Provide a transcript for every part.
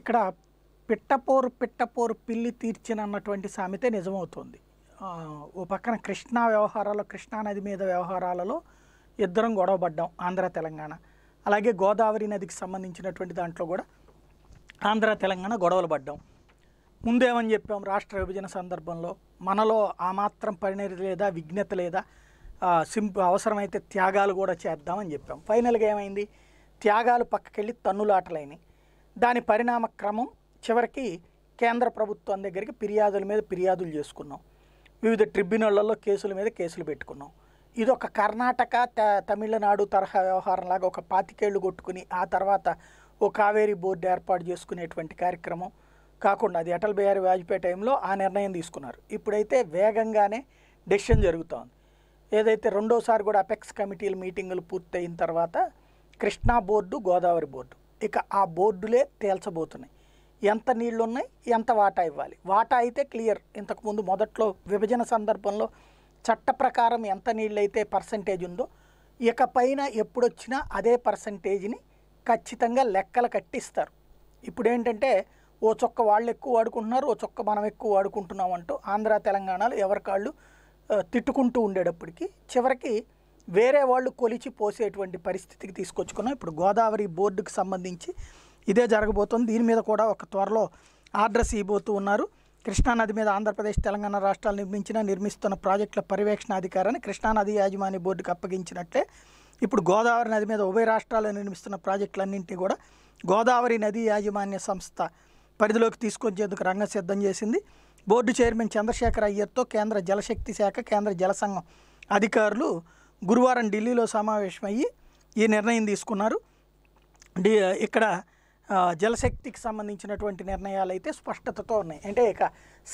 ఇక్కడ పిట్టపోరు పిట్టపోరు పిల్లి తీర్చినన్నటువంటి సామెతే నిజమవుతుంది ఓ పక్కన కృష్ణా కృష్ణా కృష్ణానది మీద వ్యవహారాలలో ఇద్దరం గొడవపడ్డాం ఆంధ్ర తెలంగాణ అలాగే గోదావరి నదికి సంబంధించినటువంటి దాంట్లో కూడా ఆంధ్ర తెలంగాణ గొడవలు పడ్డాం ముందేమని చెప్పాం రాష్ట్ర విభజన సందర్భంలో మనలో ఆ మాత్రం పరిణతి లేదా విఘ్నత లేదా సింప్ అవసరమైతే త్యాగాలు కూడా చేద్దామని చెప్పాం ఫైనల్గా ఏమైంది త్యాగాలు పక్కకెళ్ళి తన్నులాటలైనాయి దాని పరిణామ క్రమం చివరికి కేంద్ర ప్రభుత్వం దగ్గరికి ఫిర్యాదుల మీద ఫిర్యాదులు చేసుకున్నాం వివిధ ట్రిబ్యునళ్లలో కేసుల మీద కేసులు పెట్టుకున్నాం ఇది ఒక కర్ణాటక తమిళనాడు తరహా వ్యవహారంలాగా ఒక పాతికేళ్లు కొట్టుకుని ఆ తర్వాత ఓ కావేరీ బోర్డు ఏర్పాటు చేసుకునేటువంటి కార్యక్రమం కాకుండా అది అటల్ బిహారీ వాజ్పేయి టైంలో ఆ నిర్ణయం తీసుకున్నారు ఇప్పుడైతే వేగంగానే డెసిషన్ జరుగుతోంది ఏదైతే రెండోసారి కూడా అపెక్స్ కమిటీల మీటింగులు పూర్తయిన తర్వాత కృష్ణా బోర్డు గోదావరి బోర్డు ఇక ఆ బోర్డులే తేల్చబోతున్నాయి ఎంత నీళ్లు ఉన్నాయి ఎంత వాటా ఇవ్వాలి వాటా అయితే క్లియర్ ఇంతకుముందు మొదట్లో విభజన సందర్భంలో చట్ట ప్రకారం ఎంత నీళ్ళు అయితే పర్సంటేజ్ ఉందో ఇక పైన ఎప్పుడొచ్చినా అదే పర్సంటేజ్ని ఖచ్చితంగా లెక్కలు కట్టిస్తారు ఇప్పుడు ఏంటంటే ఓ చొక్క వాళ్ళు ఎక్కువ వాడుకుంటున్నారు ఓ చొక్క మనం ఎక్కువ వాడుకుంటున్నాం అంటూ ఆంధ్ర తెలంగాణలో ఎవరికాళ్ళు తిట్టుకుంటూ ఉండేటప్పటికి చివరికి వేరే వాళ్ళు కొలిచి పోసేటువంటి పరిస్థితికి తీసుకొచ్చుకున్నాం ఇప్పుడు గోదావరి బోర్డుకు సంబంధించి ఇదే జరగబోతుంది దీని మీద కూడా ఒక త్వరలో ఆర్డర్స్ ఇవ్వబోతూ ఉన్నారు కృష్ణానది మీద ఆంధ్రప్రదేశ్ తెలంగాణ రాష్ట్రాలు నిర్మించిన నిర్మిస్తున్న ప్రాజెక్టుల పర్యవేక్షణ అధికారాన్ని కృష్ణానది యాజమాన్య బోర్డుకు అప్పగించినట్లే ఇప్పుడు గోదావరి నది మీద ఉభయ రాష్ట్రాల్లో నిర్మిస్తున్న ప్రాజెక్టులన్నింటినీ కూడా గోదావరి నది యాజమాన్య సంస్థ పరిధిలోకి తీసుకొచ్చేందుకు రంగం సిద్ధం చేసింది బోర్డు చైర్మన్ చంద్రశేఖర్ అయ్యర్తో కేంద్ర జలశక్తి శాఖ కేంద్ర జలసంఘం అధికారులు గురువారం ఢిల్లీలో సమావేశమయ్యి ఈ నిర్ణయం తీసుకున్నారు డి ఇక్కడ జలశక్తికి సంబంధించినటువంటి నిర్ణయాలు అయితే స్పష్టతతో ఉన్నాయి అంటే ఇక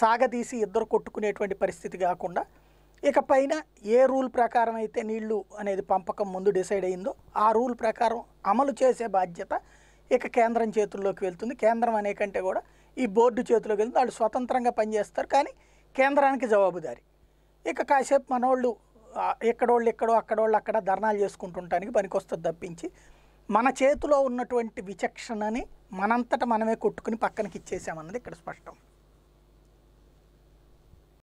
సాగదీసి ఇద్దరు కొట్టుకునేటువంటి పరిస్థితి కాకుండా ఇక పైన ఏ రూల్ ప్రకారం అయితే నీళ్లు అనేది పంపకం ముందు డిసైడ్ అయిందో ఆ రూల్ ప్రకారం అమలు చేసే బాధ్యత ఇక కేంద్రం చేతుల్లోకి వెళ్తుంది కేంద్రం అనే కంటే కూడా ఈ బోర్డు చేతిలోకి వెళ్తుంది వాళ్ళు స్వతంత్రంగా పనిచేస్తారు కానీ కేంద్రానికి జవాబుదారి ఇక కాసేపు మనోళ్ళు ఎక్కడోళ్ళు ఎక్కడో అక్కడోళ్ళు అక్కడ ధర్నాలు చేసుకుంటుంటానికి పనికొస్తుంది తప్పించి మన చేతిలో ఉన్నటువంటి విచక్షణని మనంతట మనమే కొట్టుకుని పక్కనకి ఇచ్చేసామన్నది ఇక్కడ స్పష్టం